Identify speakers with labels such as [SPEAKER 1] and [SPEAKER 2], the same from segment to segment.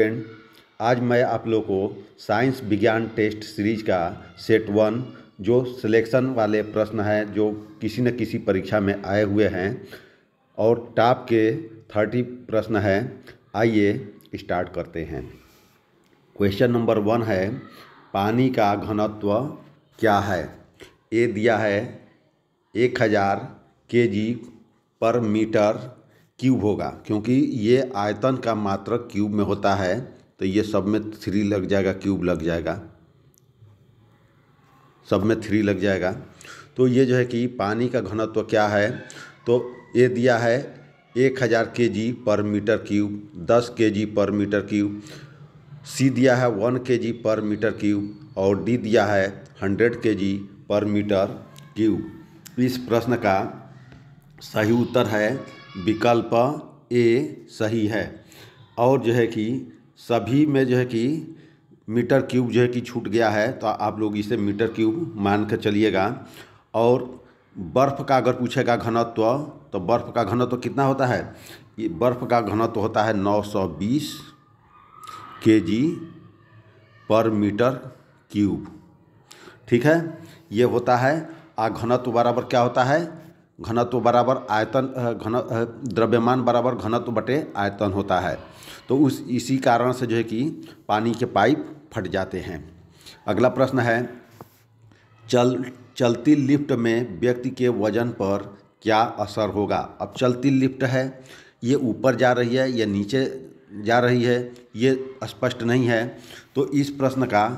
[SPEAKER 1] friend आज मैं आप लोग को साइंस विज्ञान टेस्ट सीरीज का सेट वन जो सिलेक्शन वाले प्रश्न हैं जो किसी न किसी परीक्षा में आए हुए हैं और टॉप के थर्टी प्रश्न हैं आइए स्टार्ट करते हैं क्वेश्चन नंबर वन है पानी का घनत्व क्या है ये दिया है एक हज़ार के जी पर मीटर क्यूब होगा क्योंकि ये आयतन का मात्रक क्यूब में होता है तो ये सब में थ्री लग जाएगा क्यूब लग जाएगा सब में थ्री लग जाएगा तो ये जो है कि पानी का घनत्व क्या है तो ये दिया है एक हज़ार के जी पर मीटर क्यूब दस के जी पर मीटर क्यूब सी दिया है वन के जी पर मीटर क्यूब और डी दिया है हंड्रेड के जी पर मीटर क्यूब इस प्रश्न का सही उत्तर है विकल्प ए सही है और जो है कि सभी में जो है कि मीटर क्यूब जो है कि छूट गया है तो आप लोग इसे मीटर क्यूब मान कर चलिएगा और बर्फ़ का अगर पूछेगा घनत्व तो बर्फ़ का घनत्व कितना होता है ये बर्फ़ का घनत्व होता है 920 केजी पर मीटर क्यूब ठीक है ये होता है आ घनत्व बराबर क्या होता है घनत्व बराबर आयतन घन द्रव्यमान बराबर घनत्व बटे आयतन होता है तो उस इसी कारण से जो है कि पानी के पाइप फट जाते हैं अगला प्रश्न है चल चलती लिफ्ट में व्यक्ति के वजन पर क्या असर होगा अब चलती लिफ्ट है ये ऊपर जा रही है या नीचे जा रही है ये स्पष्ट नहीं है तो इस प्रश्न का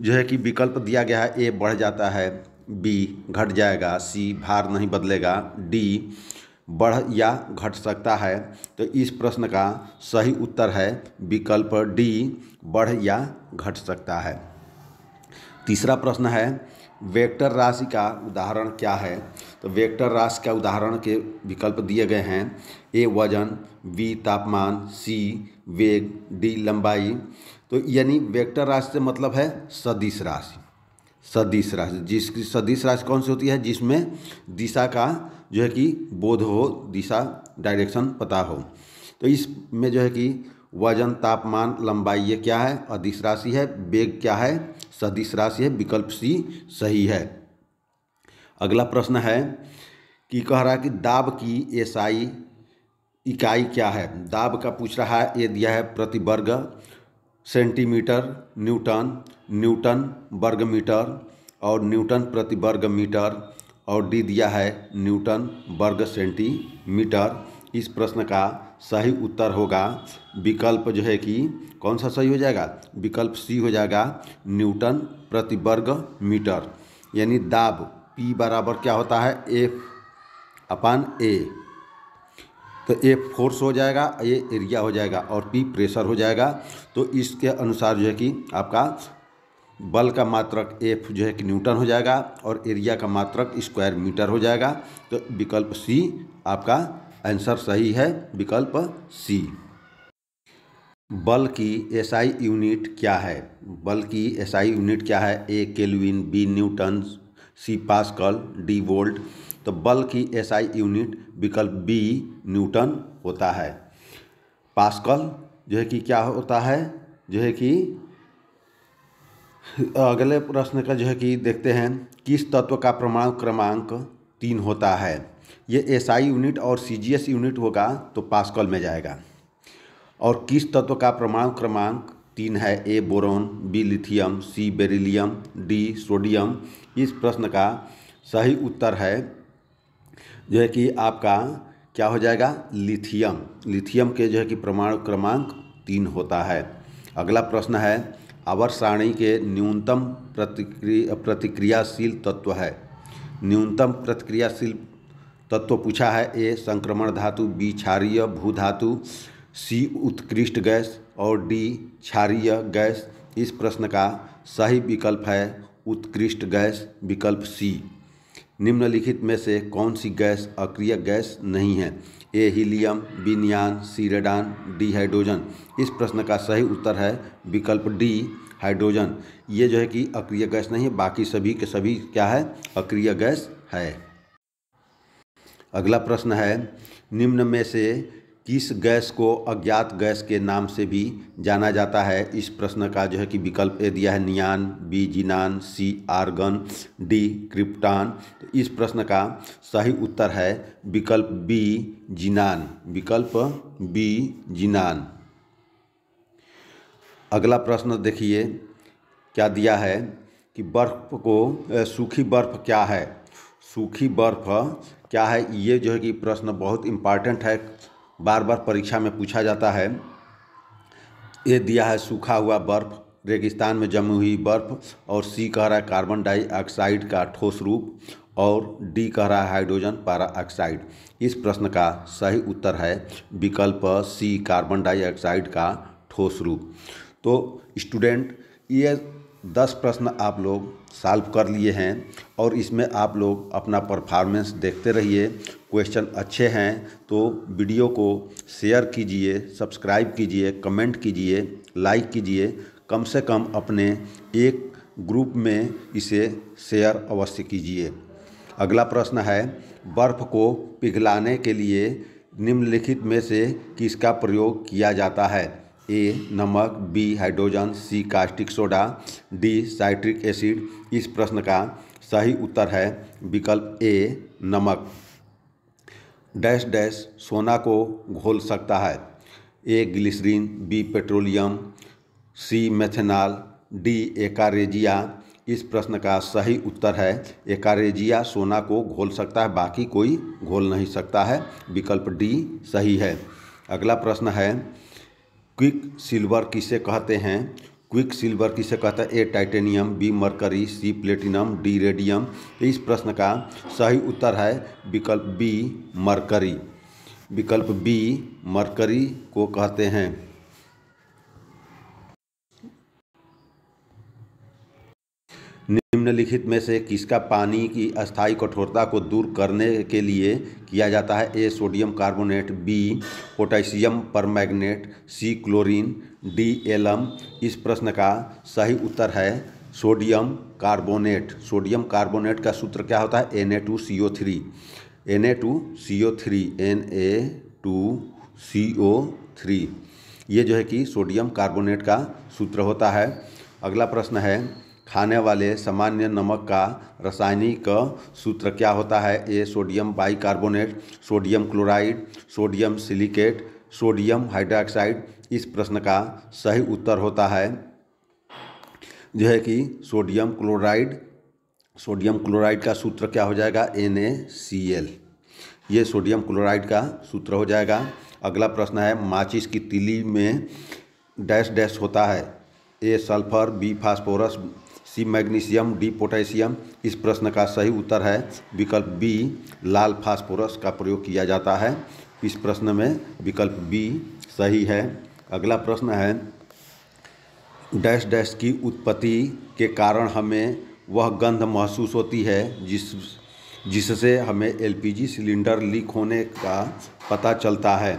[SPEAKER 1] जो है कि विकल्प दिया गया है ए बढ़ जाता है बी घट जाएगा सी भार नहीं बदलेगा डी बढ़ या घट सकता है तो इस प्रश्न का सही उत्तर है विकल्प डी बढ़ या घट सकता है तीसरा प्रश्न है वेक्टर राशि का उदाहरण क्या है तो वेक्टर राशि का उदाहरण के विकल्प दिए गए हैं ए वजन बी तापमान सी वेग डी लंबाई तो यानी वेक्टर राशि से मतलब है सदिश राशि सदिश राशि जिसकी सदिश राशि कौन सी होती है जिसमें दिशा का जो है कि बोध हो दिशा डायरेक्शन पता हो तो इसमें जो है कि वजन तापमान लंबाई ये क्या है अधिश राशि है वेग क्या है सदिश राशि है विकल्प सी सही है अगला प्रश्न है कि कह रहा है कि दाब की एसआई इकाई क्या है दाब का पूछ रहा है ये दिया है प्रति वर्ग सेंटीमीटर न्यूटन न्यूटन वर्ग मीटर और न्यूटन प्रति वर्ग मीटर और डी दिया है न्यूटन वर्ग सेंटीमीटर इस प्रश्न का सही उत्तर होगा विकल्प जो है कि कौन सा सही हो जाएगा विकल्प सी हो जाएगा न्यूटन प्रति वर्ग मीटर यानी दाब पी बराबर क्या होता है एफ अपान ए तो ए फोर्स हो जाएगा ए एरिया हो जाएगा और पी प्रेशर हो जाएगा तो इसके अनुसार जो है कि आपका बल का मात्रक एफ जो है कि न्यूटन हो जाएगा और एरिया का मात्रक स्क्वायर मीटर हो जाएगा तो विकल्प सी आपका आंसर सही है विकल्प सी बल की एसआई यूनिट क्या है बल की एसआई यूनिट क्या है A kelvin B newton C pascal D volt तो बल की एसआई यूनिट विकल्प बी न्यूटन होता है पास्कल जो है कि क्या होता है जो है कि अगले प्रश्न का जो है कि देखते हैं किस तत्व का प्रमाण क्रमांक तीन होता है ये एसआई यूनिट और सीजीएस यूनिट होगा तो पास्कल में जाएगा और किस तत्व का प्रमाण क्रमांक तीन है A boron B lithium C beryllium D sodium इस प्रश्न का सही उत्तर है जो है कि आपका क्या हो जाएगा लिथियम लिथियम के जो है कि प्रमाण क्रमांक तीन होता है अगला प्रश्न है अवर सारणी के न्यूनतम प्रतिक्रिया प्रतिक्रियाशील तत्व है न्यूनतम प्रतिक्रियाशील तत्व पूछा है ए संक्रमण धातु बी क्षारीय भू धातु सी उत्कृष्ट गैस और डी क्षारीय गैस इस प्रश्न का सही विकल्प है उत्कृष्ट गैस विकल्प सी निम्नलिखित में से कौन सी गैस अक्रिय गैस नहीं है A helium B neon C radon D hydrogen इस प्रश्न का सही उत्तर है विकल्प डी हाइड्रोजन ये जो है कि अक्रिय गैस नहीं है बाकी सभी के सभी क्या है अक्रिय गैस है अगला प्रश्न है निम्न में से किस गैस को अज्ञात गैस के नाम से भी जाना जाता है इस प्रश्न का जो है कि विकल्प ए दिया है neon B xenon C argon D krypton तो इस प्रश्न का सही उत्तर है विकल्प बी जिनान विकल्प बी जिनान अगला प्रश्न देखिए क्या दिया है कि बर्फ को सूखी बर्फ क्या है सूखी बर्फ क्या है ये जो है कि प्रश्न बहुत इम्पॉर्टेंट है बार बार परीक्षा में पूछा जाता है ये दिया है सूखा हुआ बर्फ़ रेगिस्तान में जमी हुई बर्फ़ और सी कह रहा है कार्बन डाइऑक्साइड का ठोस रूप और डी कह रहा है हाइड्रोजन पारा ऑक्साइड इस प्रश्न का सही उत्तर है विकल्प सी कार्बन डाइऑक्साइड का ठोस रूप तो स्टूडेंट ये दस प्रश्न आप लोग साल्व कर लिए हैं और इसमें आप लोग अपना परफॉर्मेंस देखते रहिए क्वेश्चन अच्छे हैं तो वीडियो को शेयर कीजिए सब्सक्राइब कीजिए कमेंट कीजिए लाइक कीजिए कम से कम अपने एक ग्रुप में इसे शेयर अवश्य कीजिए अगला प्रश्न है बर्फ को पिघलाने के लिए निम्नलिखित में से किसका प्रयोग किया जाता है ए नमक B hydrogen C caustic soda D citric acid इस प्रश्न का सही उत्तर है विकल्प ए नमक डैश डैश सोना को घोल सकता है A glycerine B petroleum C methanol D aqua regia इस प्रश्न का सही उत्तर है एकारेजिया सोना को घोल सकता है बाकी कोई घोल नहीं सकता है विकल्प डी सही है अगला प्रश्न है क्विक सिल्वर किसे कहते हैं क्विक सिल्वर किसे कहते हैं A titanium B mercury C platinum D radium इस प्रश्न का सही उत्तर है विकल्प बी मरकरी विकल्प बी मरकरी को कहते हैं निम्नलिखित में से किसका पानी की अस्थायी कठोरता को दूर करने के लिए किया जाता है A sodium carbonate B potassium permanganate C chlorine D alum इस प्रश्न का सही उत्तर है सोडियम कार्बोनेट सोडियम कार्बोनेट का सूत्र क्या होता है N A two C O three N A two C O three N A two C O three ये जो है कि सोडियम कार्बोनेट का सूत्र होता है अगला प्रश्न है खाने वाले सामान्य नमक का रासायनिक सूत्र क्या होता है A sodium bicarbonate sodium chloride sodium silicate sodium hydroxide इस प्रश्न का सही उत्तर होता है जो है कि सोडियम क्लोराइड सोडियम क्लोराइड का सूत्र क्या हो जाएगा एन ए सी एल ये सोडियम क्लोराइड का सूत्र हो जाएगा अगला प्रश्न है माचिस की तिली में डैश डैश होता है A sulphur B phosphorus C magnesium D potassium इस प्रश्न का सही उत्तर है विकल्प बी लाल फास्फोरस का प्रयोग किया जाता है इस प्रश्न में विकल्प बी सही है अगला प्रश्न है डैश डैश की उत्पत्ति के कारण हमें वह गंध महसूस होती है जिस जिससे हमें एलपीजी सिलेंडर लीक होने का पता चलता है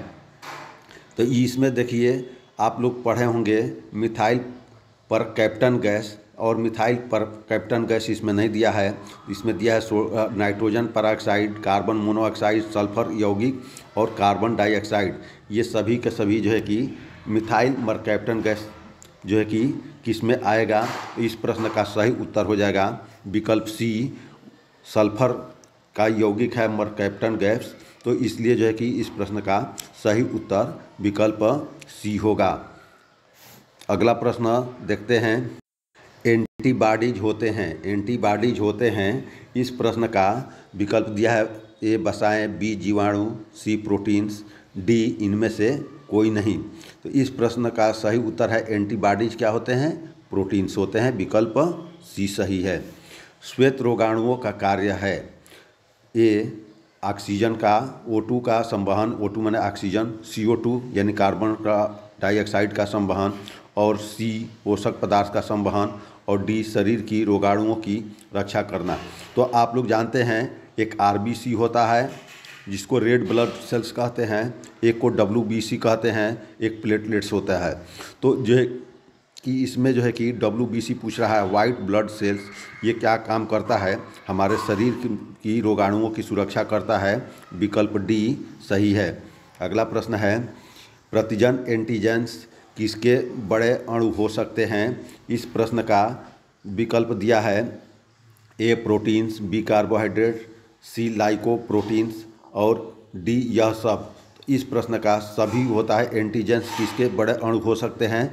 [SPEAKER 1] तो इसमें देखिए आप लोग पढ़े होंगे मिथाइल पर कैप्टन गैस और मिथाइल पर कैप्टन गैस इसमें नहीं दिया है इसमें दिया है nitrogen peroxide carbon monoxide sulphur यौगिक और कार्बन डाइऑक्साइड ये सभी के सभी जो है कि मिथाइल कैप्टन गैस जो है कि किसमें आएगा इस प्रश्न का सही उत्तर हो जाएगा विकल्प सी सल्फर का यौगिक है कैप्टन गैस तो इसलिए जो है कि इस प्रश्न का सही उत्तर विकल्प सी होगा अगला प्रश्न देखते हैं एंटीबॉडीज होते हैं एंटीबॉडीज होते हैं इस प्रश्न का विकल्प दिया है ए बसाएँ बी जीवाणु सी प्रोटीन्स डी इनमें से कोई नहीं तो इस प्रश्न का सही उत्तर है एंटीबॉडीज क्या होते हैं प्रोटीन्स होते हैं विकल्प सी सही है श्वेत रोगाणुओं का कार्य है ए ऑक्सीजन का टू का संवहन टू मैंने ऑक्सीजन टू यानी कार्बन का डाइऑक्साइड का संवहन और सी पोषक पदार्थ का संवहन और डी शरीर की रोगाणुओं की रक्षा करना तो आप लोग जानते हैं एक आर होता है जिसको रेड ब्लड सेल्स कहते हैं एक को डब्ल्यू कहते हैं एक प्लेटलेट्स होता है तो जो है कि इसमें जो है कि डब्ल्यू पूछ रहा है वाइट ब्लड सेल्स ये क्या काम करता है हमारे शरीर की रोगाणुओं की सुरक्षा करता है विकल्प डी सही है अगला प्रश्न है प्रतिजन एंटीजेंस किसके बड़े अणु हो सकते हैं इस प्रश्न का विकल्प दिया है A proteins B carbohydrate C glycoproteins और डी यह सब इस प्रश्न का सभी होता है एंटीजेंस किसके बड़े अणु हो सकते हैं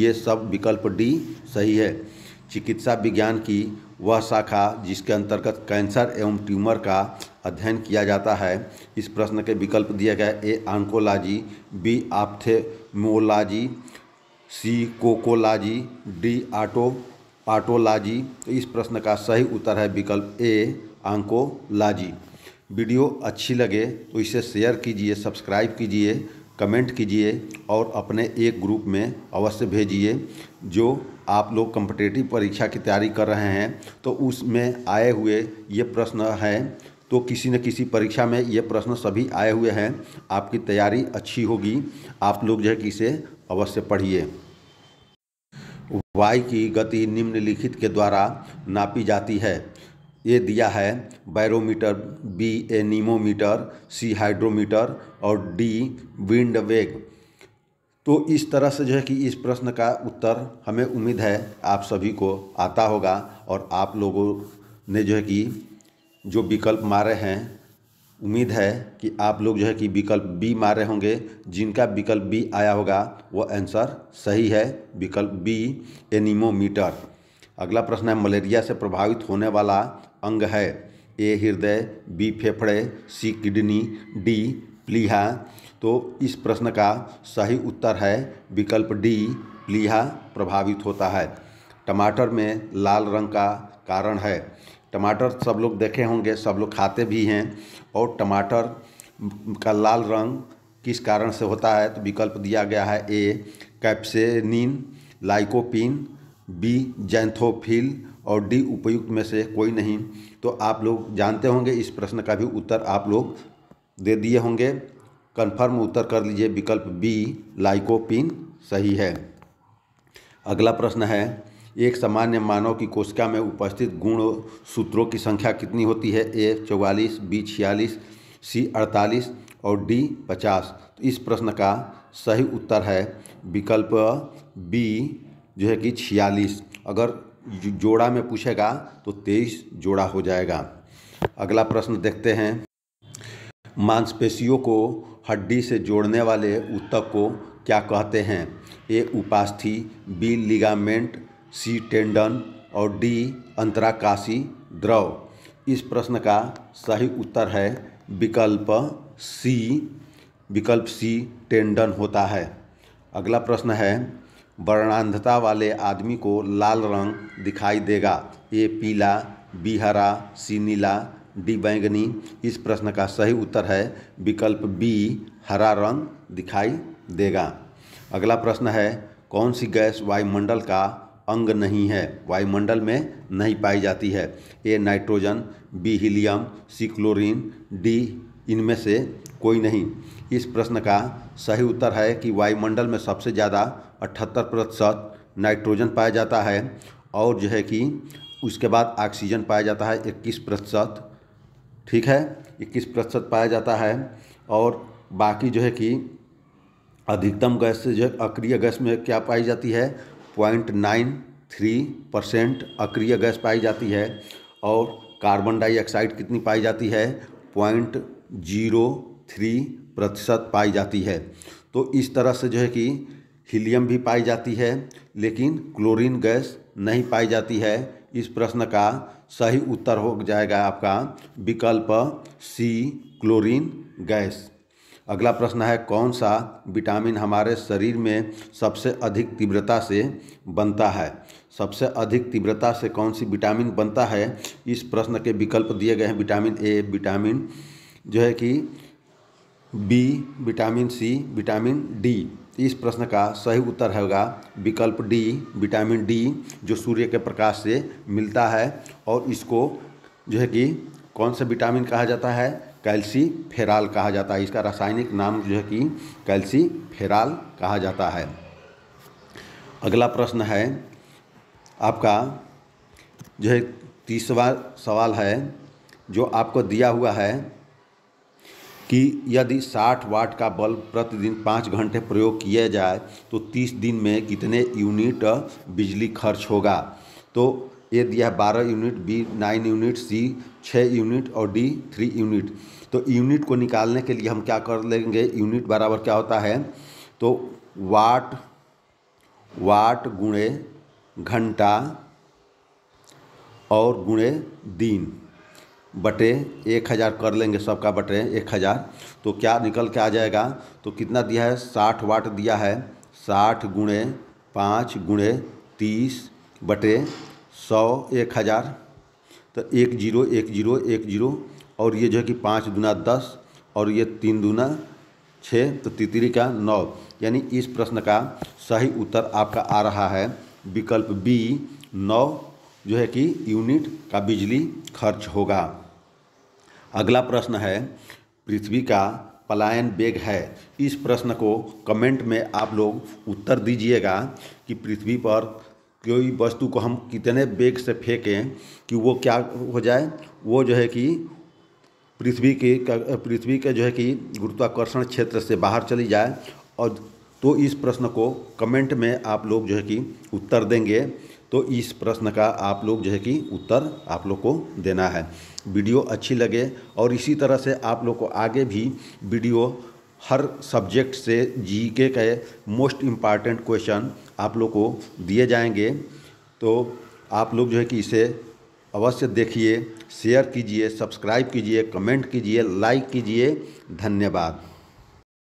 [SPEAKER 1] ये सब विकल्प डी सही है चिकित्सा विज्ञान की वह शाखा जिसके अंतर्गत कैंसर एवं ट्यूमर का अध्ययन किया जाता है इस प्रश्न के विकल्प दिया गया A oncology B ophthalmology C conchology D auto pathology तो इस प्रश्न का सही उत्तर है विकल्प ए आंकोलाजी वीडियो अच्छी लगे तो इसे शेयर कीजिए सब्सक्राइब कीजिए कमेंट कीजिए और अपने एक ग्रुप में अवश्य भेजिए जो आप लोग कम्पिटेटिव परीक्षा की तैयारी कर रहे हैं तो उसमें आए हुए ये प्रश्न है तो किसी न किसी परीक्षा में ये प्रश्न सभी आए हुए हैं आपकी तैयारी अच्छी होगी आप लोग जो है कि इसे अवश्य पढ़िए वायु की गति निम्नलिखित के द्वारा नापी जाती है ये दिया है barometer B anemometer C hydrometer और डी विंड वेग तो इस तरह से जो है कि इस प्रश्न का उत्तर हमें उम्मीद है आप सभी को आता होगा और आप लोगों ने जो है कि जो विकल्प मारे हैं उम्मीद है कि आप लोग जो है कि विकल्प बी मारे होंगे जिनका विकल्प बी आया होगा वह आंसर सही है विकल्प बी एनीमोमीटर अगला प्रश्न है मलेरिया से प्रभावित होने वाला अंग है ए हृदय बी फेफड़े सी किडनी डी प्लीहा तो इस प्रश्न का सही उत्तर है विकल्प डी प्लीहा प्रभावित होता है टमाटर में लाल रंग का कारण है टमाटर सब लोग देखे होंगे सब लोग खाते भी हैं और टमाटर का लाल रंग किस कारण से होता है तो विकल्प दिया गया है A capsaicin lycopene B xanthophyll और डी उपयुक्त में से कोई नहीं तो आप लोग जानते होंगे इस प्रश्न का भी उत्तर आप लोग दे दिए होंगे कन्फर्म उत्तर कर लीजिए विकल्प बी लाइकोपिन सही है अगला प्रश्न है एक सामान्य मानव की कोशिका में उपस्थित गुण सूत्रों की संख्या कितनी होती है ए चौवालीस बी छियालीस सी अड़तालीस और डी पचास तो इस प्रश्न का सही उत्तर है विकल्प बी जो है कि छियालीस अगर जोड़ा में पूछेगा तो तेईस जोड़ा हो जाएगा अगला प्रश्न देखते हैं मांसपेशियों को हड्डी से जोड़ने वाले उत्तक को क्या कहते हैं ए उपास्थि बी लिगामेंट सी टेंडन और डी अंतराकाशी द्रव इस प्रश्न का सही उत्तर है विकल्प सी विकल्प सी टेंडन होता है अगला प्रश्न है वर्णांधता वाले आदमी को लाल रंग दिखाई देगा ए पीला बी हरा सी नीला डी बैंगनी इस प्रश्न का सही उत्तर है विकल्प बी हरा रंग दिखाई देगा अगला प्रश्न है कौन सी गैस वायुमंडल का अंग नहीं है वायुमंडल में नहीं पाई जाती है A nitrogen B helium C chlorine D इनमें से कोई नहीं इस प्रश्न का सही उत्तर है कि वायुमंडल में सबसे ज़्यादा अठहत्तर प्रतिशत नाइट्रोजन पाया जाता है और जो है कि उसके बाद ऑक्सीजन पाया जाता है इक्कीस प्रतिशत ठीक है इक्कीस प्रतिशत पाया जाता है और बाकी जो है कि अधिकतम गैस से जो है अक्रिय गैस में क्या पाई जाती है पॉइंट नाइन थ्री परसेंट अक्रिय गैस पाई जाती है और कार्बन डाइऑक्साइड कितनी पाई जाती है पॉइंट जीरो थ्री प्रतिशत पाई जाती है तो इस तरह से जो है कि हीलियम भी पाई जाती है लेकिन क्लोरीन गैस नहीं पाई जाती है इस प्रश्न का सही उत्तर हो जाएगा आपका विकल्प सी क्लोरीन गैस अगला प्रश्न है कौन सा विटामिन हमारे शरीर में सबसे अधिक तीव्रता से बनता है सबसे अधिक तीव्रता से कौन सी विटामिन बनता है इस प्रश्न के विकल्प दिए गए हैं विटामिन ए विटामिन जो है कि B vitamin C vitamin D इस प्रश्न का सही उत्तर होगा विकल्प डी विटामिन डी जो सूर्य के प्रकाश से मिलता है और इसको जो है कि कौन सा विटामिन कहा जाता है कैल्सी फेराल कहा जाता है इसका रासायनिक नाम जो है कि कैल्सी फेराल कहा जाता है अगला प्रश्न है आपका जो है तीसरा सवाल है जो आपको दिया हुआ है कि यदि 60 वाट का बल्ब प्रतिदिन पाँच घंटे प्रयोग किया जाए तो 30 दिन में कितने यूनिट बिजली खर्च होगा तो ए दिया है बारह unit B nine unit C छः यूनिट और डी थ्री यूनिट तो यूनिट को निकालने के लिए हम क्या कर लेंगे यूनिट बराबर क्या होता है तो वाट वाट गुणे घंटा और गुणे दिन बटे एक हज़ार कर लेंगे सबका बटे एक हज़ार तो क्या निकल के आ जाएगा तो कितना दिया है साठ वाट दिया है साठ गुणे पाँच गुणे तीस बटे सौ एक हज़ार तो एक जीरो एक जीरो एक जीरो और ये जो है कि पाँच दुना दस और ये तीन दुना छः तो तितरी का नौ यानी इस प्रश्न का सही उत्तर आपका आ रहा है विकल्प बी नौ जो है कि यूनिट का बिजली खर्च होगा अगला प्रश्न है पृथ्वी का पलायन वेग है इस प्रश्न को कमेंट में आप लोग उत्तर दीजिएगा कि पृथ्वी पर कोई वस्तु को हम कितने बेग से फेंकें कि वो क्या हो जाए वो जो है कि पृथ्वी के पृथ्वी के जो है कि गुरुत्वाकर्षण क्षेत्र से बाहर चली जाए और तो इस प्रश्न को कमेंट में आप लोग जो है कि उत्तर देंगे तो इस प्रश्न का आप लोग जो है कि उत्तर आप लोग को देना है वीडियो अच्छी लगे और इसी तरह से आप लोग को आगे भी वीडियो हर सब्जेक्ट से जीके के मोस्ट इम्पॉर्टेंट क्वेश्चन आप लोग को दिए जाएंगे तो आप लोग जो है कि इसे अवश्य देखिए शेयर कीजिए सब्सक्राइब कीजिए कमेंट कीजिए लाइक कीजिए धन्यवाद